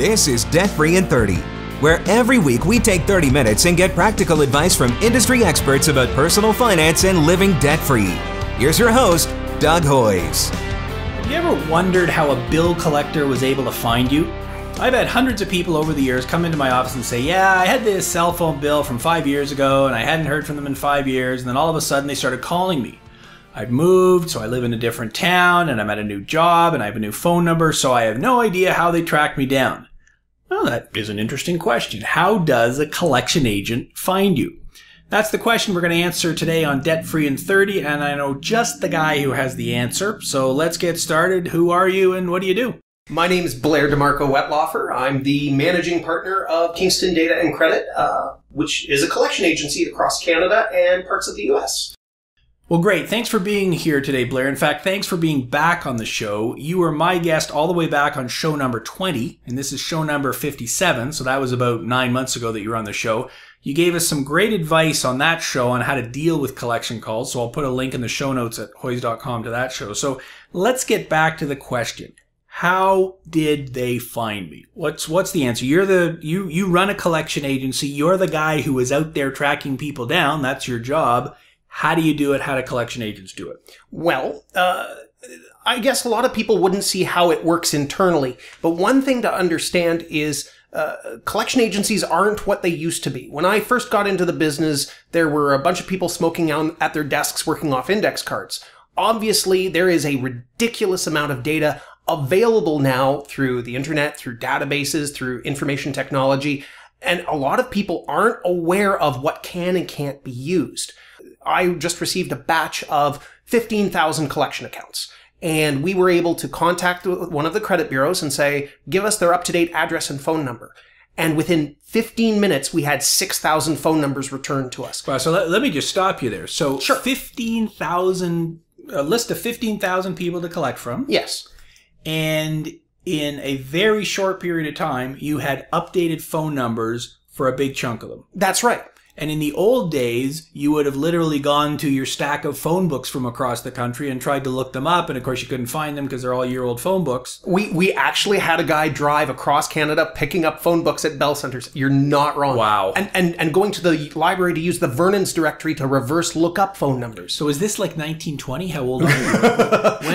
This is Debt Free in 30, where every week we take 30 minutes and get practical advice from industry experts about personal finance and living debt free. Here's your host, Doug Hoyes. Have you ever wondered how a bill collector was able to find you? I've had hundreds of people over the years come into my office and say, Yeah, I had this cell phone bill from five years ago and I hadn't heard from them in five years, and then all of a sudden they started calling me. I've moved, so I live in a different town, and I'm at a new job, and I have a new phone number, so I have no idea how they tracked me down. Well, that is an interesting question. How does a collection agent find you? That's the question we're going to answer today on Debt Free in 30, and I know just the guy who has the answer. So let's get started. Who are you and what do you do? My name is Blair DeMarco Wetlaufer. I'm the managing partner of Kingston Data and Credit, uh, which is a collection agency across Canada and parts of the US. Well, great. Thanks for being here today, Blair. In fact, thanks for being back on the show. You were my guest all the way back on show number 20, and this is show number 57. So that was about nine months ago that you were on the show. You gave us some great advice on that show on how to deal with collection calls. So I'll put a link in the show notes at hoys.com to that show. So let's get back to the question. How did they find me? What's what's the answer? You're the you you run a collection agency. You're the guy who is out there tracking people down. That's your job how do you do it? How do collection agents do it? Well, uh, I guess a lot of people wouldn't see how it works internally. But one thing to understand is uh, collection agencies aren't what they used to be. When I first got into the business, there were a bunch of people smoking out at their desks working off index cards. Obviously, there is a ridiculous amount of data available now through the internet, through databases, through information technology, and a lot of people aren't aware of what can and can't be used. I just received a batch of 15,000 collection accounts. And we were able to contact one of the credit bureaus and say, give us their up to date address and phone number. And within 15 minutes, we had 6,000 phone numbers returned to us. Wow. So let, let me just stop you there. So sure. 15,000, a list of 15,000 people to collect from. Yes. And in a very short period of time, you had updated phone numbers for a big chunk of them. That's right. And in the old days, you would have literally gone to your stack of phone books from across the country and tried to look them up. And of course, you couldn't find them because they're all year old phone books. We, we actually had a guy drive across Canada picking up phone books at bell centers. You're not wrong. Wow. And, and, and going to the library to use the Vernon's directory to reverse look up phone numbers. So is this like 1920? How old are you?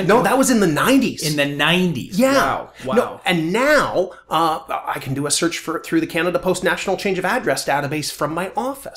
no, that was in the 90s. In the 90s. Yeah. Wow. Wow. No, and now uh, I can do a search for through the Canada Post National Change of Address database from my office.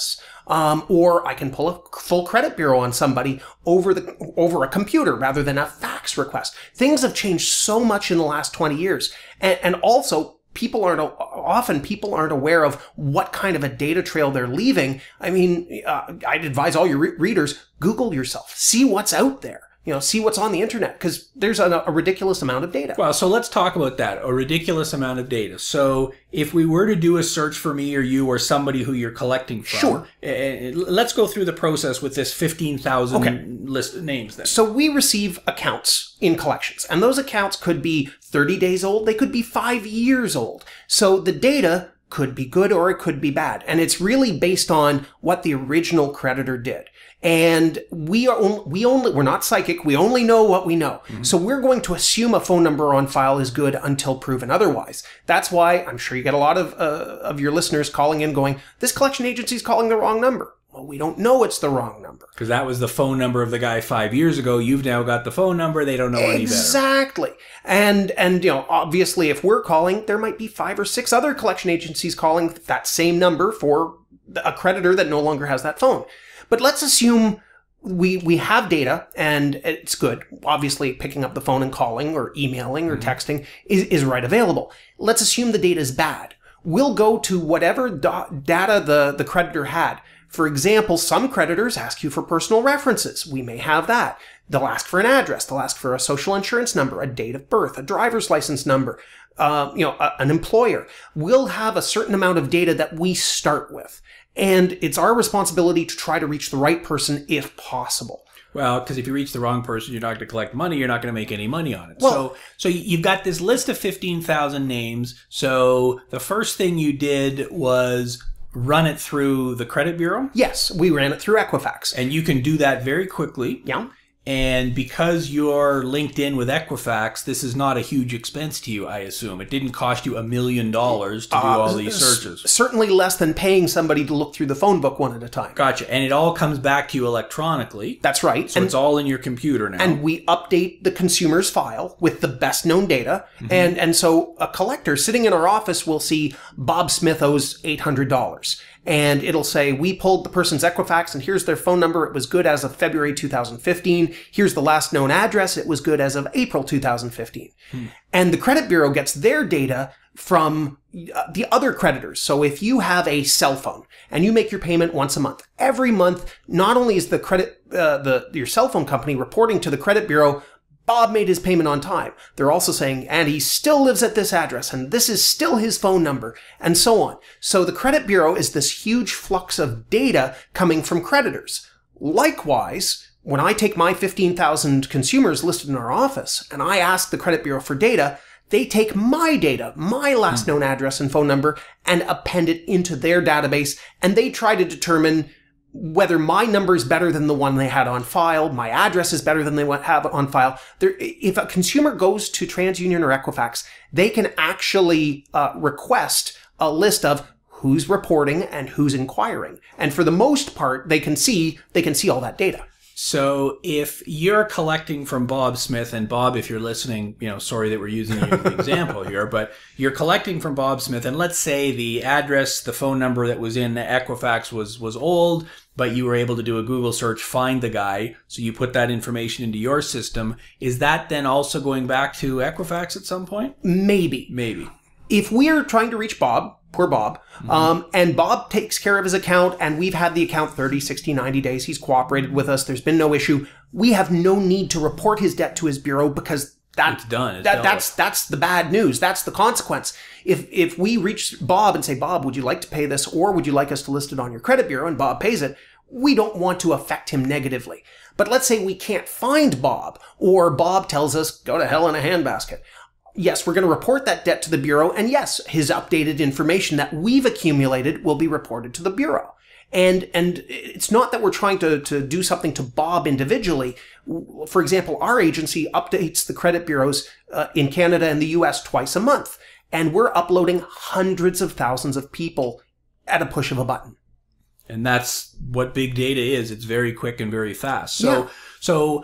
Um, or I can pull a full credit bureau on somebody over the over a computer rather than a fax request. Things have changed so much in the last 20 years. And, and also people aren't often people aren't aware of what kind of a data trail they're leaving. I mean, uh, I'd advise all your re readers Google yourself, see what's out there you know, see what's on the internet because there's a, a, ridiculous amount of data. Well, so let's talk about that a ridiculous amount of data. So if we were to do a search for me or you or somebody who you're collecting from, sure. Uh, let's go through the process with this 15,000 okay. list names then. So we receive accounts in collections, and those accounts could be 30 days old, they could be five years old. So the data could be good or it could be bad, and it's really based on what the original creditor did and we are on, we only we're not psychic. We only know what we know. Mm-hmm. So we're going to assume a phone number on file is good until proven otherwise. That's why I'm sure you get a lot of uh, of your listeners calling in going, "This collection agency is calling the wrong number." Well, we don't know it's the wrong number because that was the phone number of the guy five years ago. You've now got the phone number. They don't know exactly. any better. Exactly. And and you know, obviously, if we're calling, there might be five or six other collection agencies calling that same number for a creditor that no longer has that phone. But let's assume we we have data and it's good. Obviously, picking up the phone and calling or emailing or mm -hmm. texting is, is right available. Let's assume the data is bad. We'll go to whatever data the, the creditor had. For example, some creditors ask you for personal references. We may have that. They'll ask for an address. They'll ask for a social insurance number, a date of birth, a driver's license number, uh, you know, a, an employer will have a certain amount of data that we start with. And it's our responsibility to try to reach the right person if possible. Well, because if you reach the wrong person, you're not going to collect money. You're not going to make any money on it. Well, so, so you've got this list of fifteen thousand names. So the first thing you did was run it through the credit bureau. Yes, we ran it through Equifax, and you can do that very quickly. Yeah. And because you're linked in with Equifax, this is not a huge expense to you, I assume. It didn't cost you a million dollars to do uh, all these searches. Certainly less than paying somebody to look through the phone book one at a time. Gotcha. And it all comes back to you electronically. That's right. So and, it's all in your computer now. And we update the consumer's file with the best known data. Mm -hmm. And, and so a collector sitting in our office will see Bob Smith owes $800 and it'll say, we pulled the person's Equifax and here's their phone number. It was good as of February 2015. Here's the last known address. It was good as of April 2015. Hmm. And the credit bureau gets their data from uh, the other creditors. So if you have a cell phone and you make your payment once a month, every month, not only is the credit, uh, the, your cell phone company reporting to the credit bureau Bob made his payment on time. They're also saying, and he still lives at this address, and this is still his phone number, and so on. So the credit bureau is this huge flux of data coming from creditors. Likewise, when I take my 15,000 consumers listed in our office and I ask the credit bureau for data, they take my data, my last hmm. known address and phone number, and append it into their database, and they try to determine whether my number is better than the one they had on file, my address is better than they have on file. There, if a consumer goes to TransUnion or Equifax, they can actually uh, request a list of who's reporting and who's inquiring. And for the most part, they can see they can see all that data. So if you're collecting from Bob Smith, and Bob, if you're listening, you know, sorry that we're using you as an example here, but you're collecting from Bob Smith, and let's say the address, the phone number that was in Equifax was was old, but you were able to do a Google search, find the guy, so you put that information into your system. Is that then also going back to Equifax at some point? Maybe. Maybe. If we are trying to reach Bob, poor Bob. Mm-hmm. Um, and Bob takes care of his account, and we've had the account 30, 60, 90 days. He's cooperated with us. There's been no issue. We have no need to report his debt to his bureau because that's done. It's that, that's that's the bad news. That's the consequence. If if we reach Bob and say, Bob, would you like to pay this, or would you like us to list it on your credit bureau? And Bob pays it. We don't want to affect him negatively. But let's say we can't find Bob, or Bob tells us, go to hell in a handbasket. Yes, we're going to report that debt to the Bureau, and yes, his updated information that we've accumulated will be reported to the Bureau. And, and it's not that we're trying to, to do something to Bob individually. For example, our agency updates the credit bureaus uh, in Canada and the US twice a month, and we're uploading hundreds of thousands of people at a push of a button and that's what big data is it's very quick and very fast so yeah. so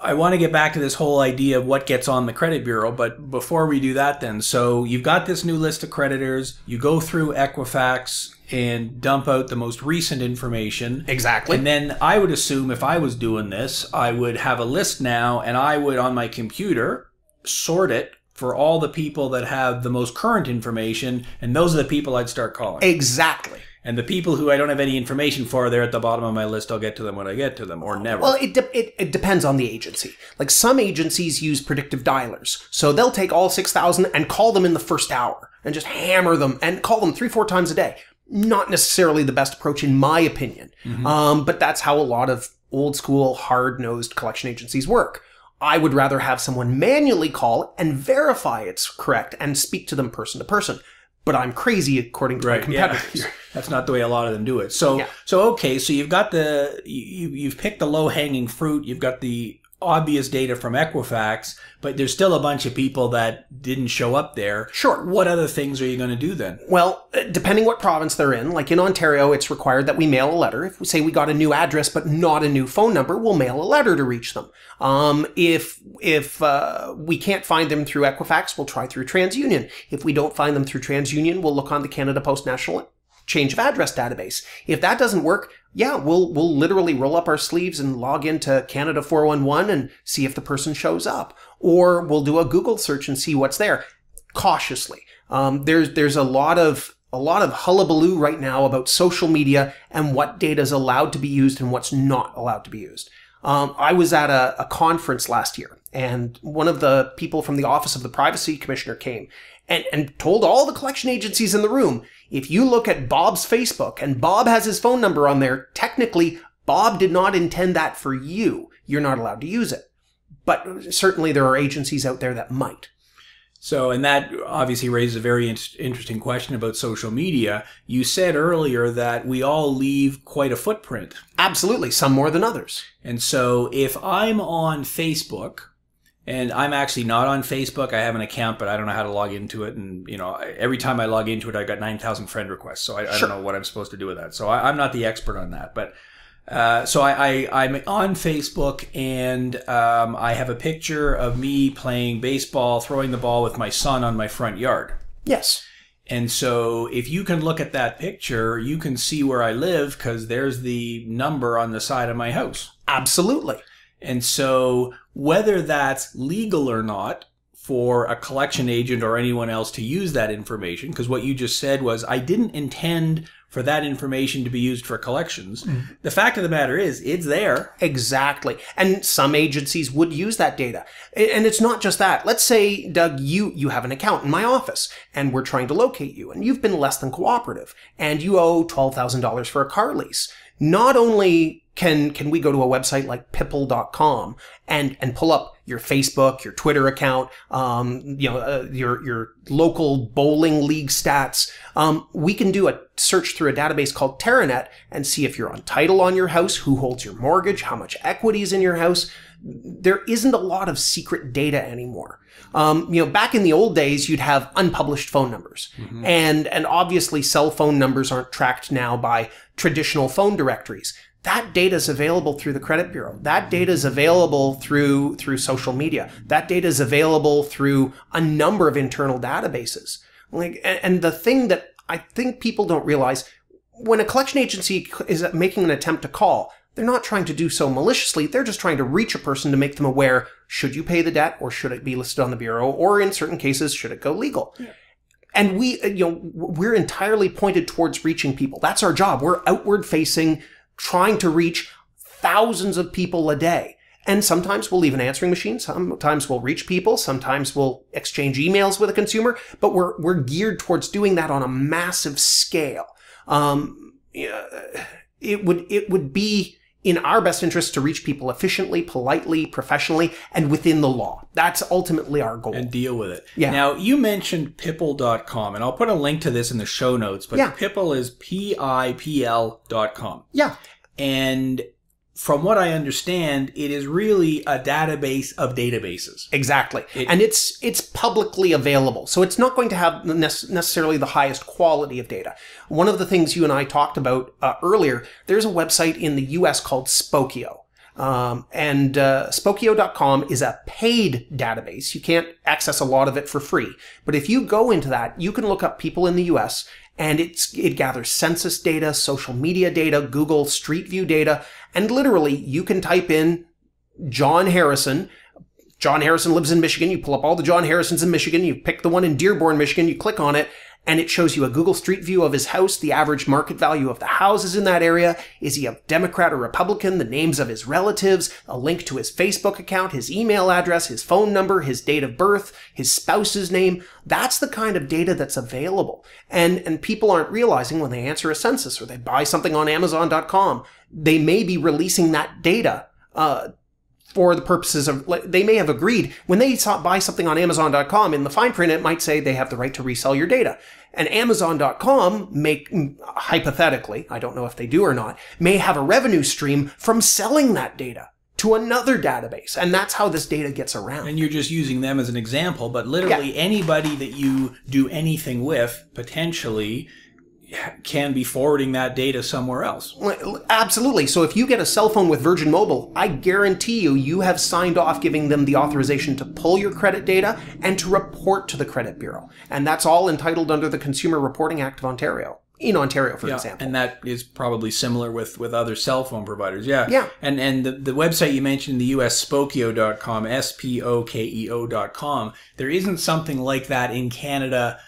I want to get back to this whole idea of what gets on the credit bureau, but before we do that, then, so you've got this new list of creditors, you go through Equifax and dump out the most recent information. Exactly. And then I would assume if I was doing this, I would have a list now and I would on my computer sort it for all the people that have the most current information, and those are the people I'd start calling. Exactly. And the people who I don't have any information for, they're at the bottom of my list. I'll get to them when I get to them, or oh, never. Well, it, de- it, it, depends on the agency. Like some agencies use predictive dialers. So they'll take all 6,000 and call them in the first hour and just hammer them and call them three, four times a day. Not necessarily the best approach, in my opinion. Mm-hmm. Um, but that's how a lot of old school, hard nosed collection agencies work. I would rather have someone manually call and verify it's correct and speak to them person to person. But I'm crazy according to right, my competitors. Yeah. That's not the way a lot of them do it. So, yeah. so okay, so you've got the you you've picked the low hanging fruit. You've got the obvious data from Equifax, but there's still a bunch of people that didn't show up there. Sure. What other things are you going to do then? Well, uh, depending what province they're in, like in Ontario, it's required that we mail a letter. If we say we got a new address but not a new phone number, we'll mail a letter to reach them. Um, if if uh, we can't find them through Equifax, we'll try through TransUnion. If we don't find them through TransUnion, we'll look on the Canada Post National change of address database. If that doesn't work, yeah, we'll we'll literally roll up our sleeves and log into Canada 411 and see if the person shows up, or we'll do a Google search and see what's there, cautiously. Um, there's there's a lot of a lot of hullabaloo right now about social media and what data is allowed to be used and what's not allowed to be used. Um, I was at a, a conference last year, and one of the people from the Office of the Privacy Commissioner came, and, and told all the collection agencies in the room, if you look at Bob's Facebook and Bob has his phone number on there, technically Bob did not intend that for you. You're not allowed to use it. But certainly there are agencies out there that might. So, and that obviously raises a very interesting question about social media. You said earlier that we all leave quite a footprint. Absolutely, some more than others. And so, if I'm on Facebook, and I'm actually not on Facebook. I have an account, but I don't know how to log into it. And you know, every time I log into it, I got nine thousand friend requests. So I, sure. I, don't know what I'm supposed to do with that. So I, am not the expert on that. But uh, so I, I am on Facebook, and um, I have a picture of me playing baseball, throwing the ball with my son on my front yard. Yes. And so if you can look at that picture, you can see where I live because there's the number on the side of my house. Absolutely. And so whether that's legal or not for a collection agent or anyone else to use that information, because what you just said was, I didn't intend for that information to be used for collections. Mm. The fact of the matter is, it's there. Exactly. And some agencies would use that data. And it's not just that. Let's say, Doug, you, you have an account in my office and we're trying to locate you and you've been less than cooperative and you owe $12,000 for a car lease not only can can we go to a website like pipple.com and and pull up your Facebook, your Twitter account, um, you know, uh, your your local bowling league stats. Um, we can do a search through a database called Terranet and see if you're on title on your house, who holds your mortgage, how much equity is in your house. There isn't a lot of secret data anymore. Um, you know, back in the old days, you'd have unpublished phone numbers, mm-hmm. and and obviously cell phone numbers aren't tracked now by traditional phone directories. That data is available through the credit bureau. That mm-hmm. data is available through through social media. That data is available through a number of internal databases. Like, and, and the thing that I think people don't realize when a collection agency is making an attempt to call, they're not trying to do so maliciously, they're just trying to reach a person to make them aware should you pay the debt or should it be listed on the bureau or in certain cases should it go legal. Yeah. And we uh, you know we're entirely pointed towards reaching people. That's our job. We're outward facing trying to reach thousands of people a day. And sometimes we'll leave an answering machine, sometimes we'll reach people, sometimes we'll exchange emails with a consumer, but we're, we're geared towards doing that on a massive scale. Um, it would, it would be in our best interest to reach people efficiently, politely, professionally, and within the law. That's ultimately our goal. And deal with it. Yeah. Now, you mentioned pipple.com, and I'll put a link to this in the show notes, but yeah. pipple is P I P L.com. Yeah. And from what I understand, it is really a database of databases. Exactly. It, and it's it's publicly available. So it's not going to have necessarily the highest quality of data. One of the things you and I talked about uh, earlier, there's a website in the US called Spokio. Um, and uh, Spokio.com is a paid database. You can't access a lot of it for free. But if you go into that, you can look up people in the US and it's, it gathers census data, social media data, Google Street View data, and literally you can type in John Harrison. John Harrison lives in Michigan. You pull up all the John Harrisons in Michigan. You pick the one in Dearborn, Michigan. You click on it, and it shows you a Google Street View of his house, the average market value of the houses in that area, is he a Democrat or Republican, the names of his relatives, a link to his Facebook account, his email address, his phone number, his date of birth, his spouse's name. That's the kind of data that's available. And, and people aren't realizing when they answer a census or they buy something on Amazon.com, they may be releasing that data uh, for the purposes of they may have agreed when they buy something on amazon.com in the fine print it might say they have the right to resell your data and amazon.com make mm, hypothetically i don't know if they do or not may have a revenue stream from selling that data to another database and that's how this data gets around and you're just using them as an example but literally yeah. anybody that you do anything with potentially can be forwarding that data somewhere else. Absolutely. So if you get a cell phone with Virgin Mobile, I guarantee you, you have signed off giving them the authorization to pull your credit data and to report to the credit bureau. And that's all entitled under the Consumer Reporting Act of Ontario. In Ontario, for yeah, example, and that is probably similar with with other cell phone providers. Yeah, yeah. And and the, the website you mentioned, the U.S. Spokeo.com, S P O K E O.com. There isn't something like that in Canada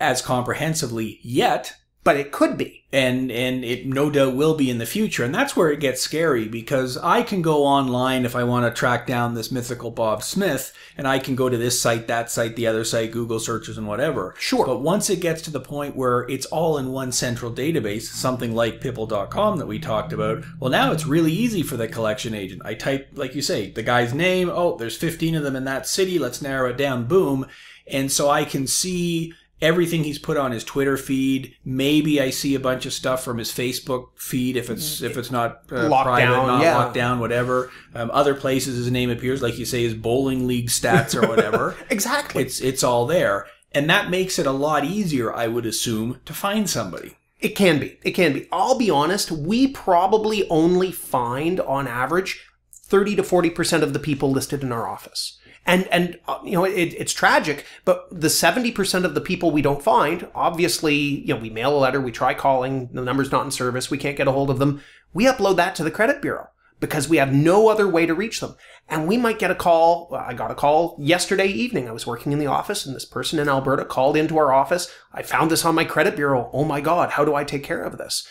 as comprehensively yet but it could be and and it no doubt will be in the future and that's where it gets scary because i can go online if i want to track down this mythical bob smith and i can go to this site that site the other site google searches and whatever sure but once it gets to the point where it's all in one central database something like pipple.com that we talked about well now it's really easy for the collection agent i type like you say the guy's name oh there's 15 of them in that city let's narrow it down boom and so i can see everything he's put on his Twitter feed. Maybe I see a bunch of stuff from his Facebook feed if it's if it's not uh, locked private, down, not yeah. locked down, whatever. Um, other places his name appears, like you say, his bowling league stats or whatever. exactly, it's it's all there, and that makes it a lot easier, I would assume, to find somebody. It can be. It can be. I'll be honest. We probably only find, on average, thirty to forty percent of the people listed in our office. And, and, uh, you know, it, it's tragic, but the 70% of the people we don't find, obviously, you know, we mail a letter, we try calling, the number's not in service, we can't get a hold of them. We upload that to the credit bureau because we have no other way to reach them. And we might get a call. I got a call yesterday evening. I was working in the office and this person in Alberta called into our office. I found this on my credit bureau. Oh my God, how do I take care of this?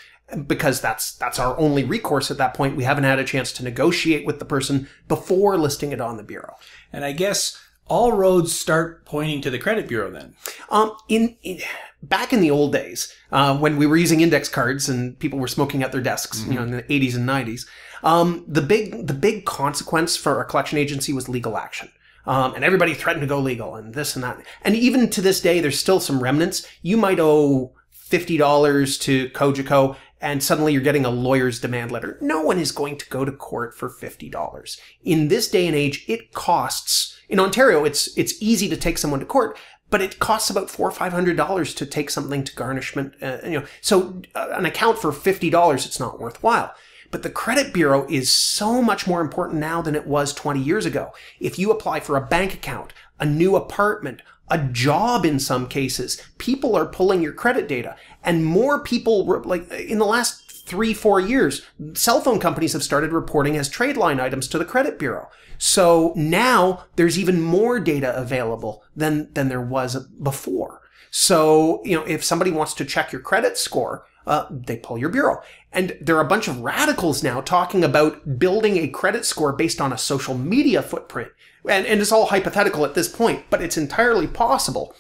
because that's that's our only recourse at that point. We haven't had a chance to negotiate with the person before listing it on the bureau. And I guess all roads start pointing to the credit bureau then. Um, in, in back in the old days, uh, when we were using index cards and people were smoking at their desks, mm -hmm. you know, in the 80s and 90s, um, the big the big consequence for a collection agency was legal action. Um, and everybody threatened to go legal and this and that. And even to this day, there's still some remnants. You might owe $50 to Kojiko and suddenly you're getting a lawyer's demand letter. No one is going to go to court for $50. In this day and age, it costs, in Ontario, it's, it's easy to take someone to court, but it costs about four or five hundred dollars to take something to garnishment. Uh, you know, so uh, an account for fifty dollars, it's not worthwhile. But the credit bureau is so much more important now than it was 20 years ago. If you apply for a bank account, a new apartment, a job in some cases. People are pulling your credit data, and more people like in the last three, four years, cell phone companies have started reporting as trade line items to the credit bureau. So now there's even more data available than than there was before. So you know, if somebody wants to check your credit score, uh, they pull your bureau. And there are a bunch of radicals now talking about building a credit score based on a social media footprint and, and it's all hypothetical at this point, but it's entirely possible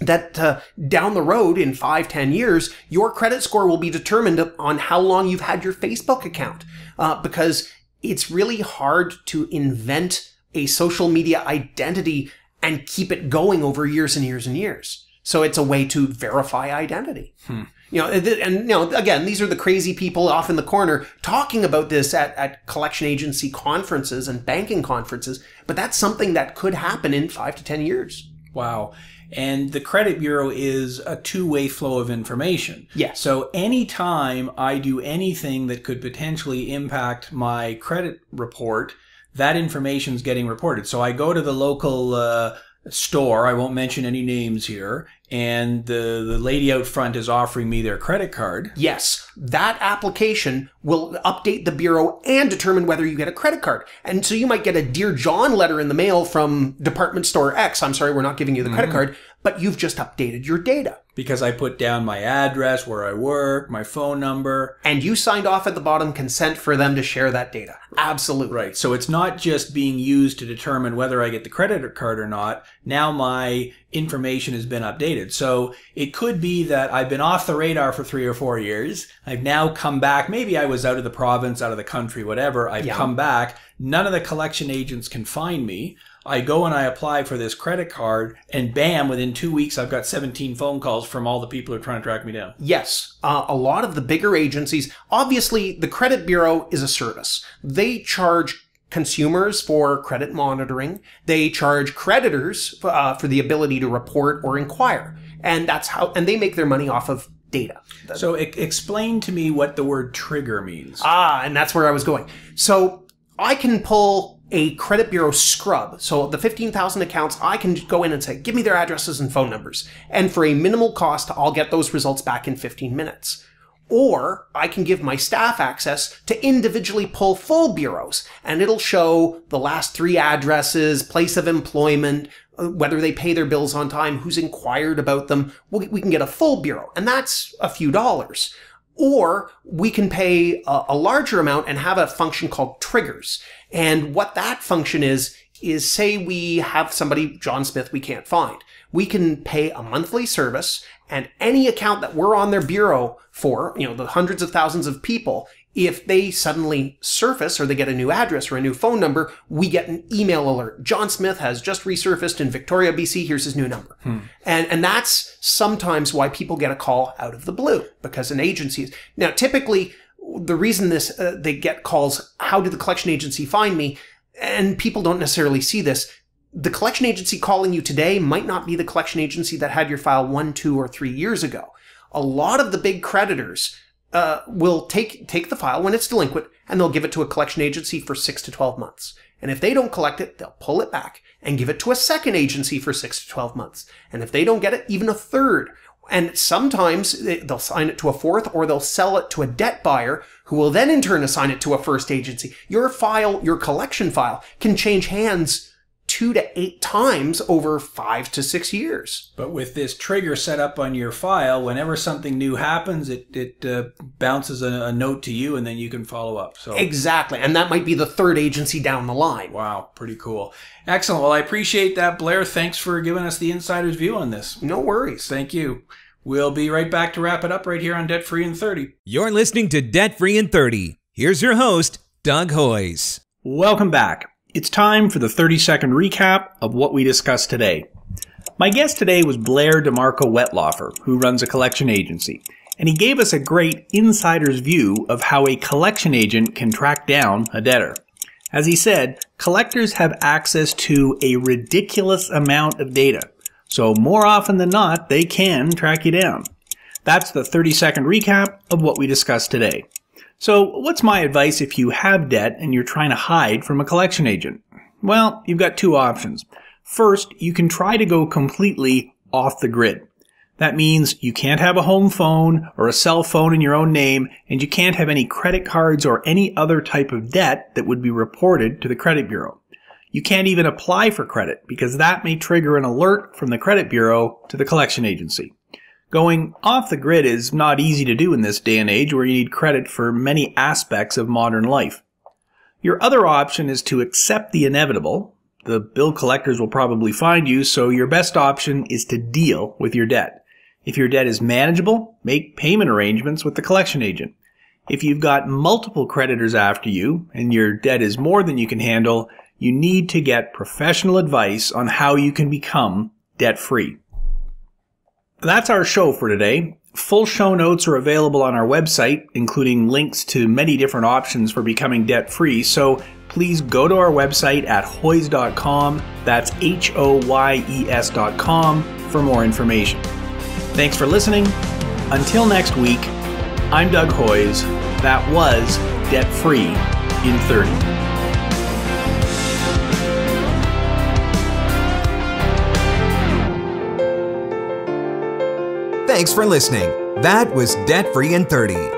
that uh, down the road in five, ten years, your credit score will be determined on how long you've had your Facebook account. Uh, because it's really hard to invent a social media identity and keep it going over years and years and years. So it's a way to verify identity. Hmm. You know, and you know, again, these are the crazy people off in the corner talking about this at, at collection agency conferences and banking conferences, but that's something that could happen in five to 10 years. Wow. And the credit bureau is a two way flow of information. Yes. So anytime I do anything that could potentially impact my credit report, that information is getting reported. So I go to the local uh, store. I won't mention any names here. And the, the lady out front is offering me their credit card. Yes, that application will update the bureau and determine whether you get a credit card. And so you might get a Dear John letter in the mail from department store X. I'm sorry, we're not giving you the mm -hmm. credit mm-hmm. card but you've just updated your data. Because I put down my address, where I work, my phone number. And you signed off at the bottom consent for them to share that data. Absolutely. Right. So it's not just being used to determine whether I get the credit card or not. Now my information has been updated. So it could be that I've been off the radar for three or four years. I've now come back. Maybe I was out of the province, out of the country, whatever. I've yeah. come back. None of the collection agents can find me. I go and I apply for this credit card, and bam, within two weeks, I've got 17 phone calls from all the people who are trying to track me down. Yes. Uh, a lot of the bigger agencies, obviously, the credit bureau is a service. They charge consumers for credit monitoring, they charge creditors uh, for the ability to report or inquire. And that's how, and they make their money off of data. So explain to me what the word trigger means. Ah, and that's where I was going. So I can pull a credit bureau scrub. So the 15,000 accounts, I can go in and say, give me their addresses and phone numbers. And for a minimal cost, I'll get those results back in 15 minutes. Or I can give my staff access to individually pull full bureaus and it'll show the last three addresses, place of employment, uh, whether they pay their bills on time, who's inquired about them. We can get a full bureau and that's a few dollars. Or we can pay a, a larger amount and have a function called triggers. And what that function is, is say we have somebody, John Smith, we can't find. We can pay a monthly service and any account that we're on their bureau for, you know, the hundreds of thousands of people, if they suddenly surface or they get a new address or a new phone number, we get an email alert. John Smith has just resurfaced in Victoria, BC. Here's his new number. Hmm. And, and that's sometimes why people get a call out of the blue because an agency is now typically the reason this, uh, they get calls, how did the collection agency find me? And people don't necessarily see this. The collection agency calling you today might not be the collection agency that had your file one, two, or three years ago. A lot of the big creditors, uh, will take take the file when it's delinquent and they'll give it to a collection agency for six to twelve months. And if they don't collect it, they'll pull it back and give it to a second agency for six to twelve months. And if they don't get it, even a third. And sometimes they'll sign it to a fourth or they'll sell it to a debt buyer who will then in turn assign it to a first agency. Your file, your collection file can change hands two to eight times over five to six years. But with this trigger set up on your file, whenever something new happens, it, it uh, bounces a, a, note to you and then you can follow up. So Exactly. And that might be the third agency down the line. Wow. Pretty cool. Excellent. Well, I appreciate that, Blair. Thanks for giving us the insider's view on this. No worries. Thank you. We'll be right back to wrap it up right here on Debt Free in 30. You're listening to Debt Free in 30. Here's your host, Doug Hoyes. Welcome back. It's time for the 30 second recap of what we discussed today. My guest today was Blair DeMarco Wetlaufer, who runs a collection agency, and he gave us a great insider's view of how a collection agent can track down a debtor. As he said, collectors have access to a ridiculous amount of data, so more often than not, they can track you down. That's the 30 second recap of what we discussed today. So what's my advice if you have debt and you're trying to hide from a collection agent? Well, you've got two options. First, you can try to go completely off the grid. That means you can't have a home phone or a cell phone in your own name, and you can't have any credit cards or any other type of debt that would be reported to the credit bureau. You can't even apply for credit because that may trigger an alert from the credit bureau to the collection agency. Going off the grid is not easy to do in this day and age where you need credit for many aspects of modern life. Your other option is to accept the inevitable. The bill collectors will probably find you, so your best option is to deal with your debt. If your debt is manageable, make payment arrangements with the collection agent. If you've got multiple creditors after you and your debt is more than you can handle, you need to get professional advice on how you can become debt free. That's our show for today. Full show notes are available on our website, including links to many different options for becoming debt free. So please go to our website at hoys.com. That's H O Y E S.com for more information. Thanks for listening. Until next week, I'm Doug Hoys. That was Debt Free in 30. Thanks for listening. That was Debt Free in 30.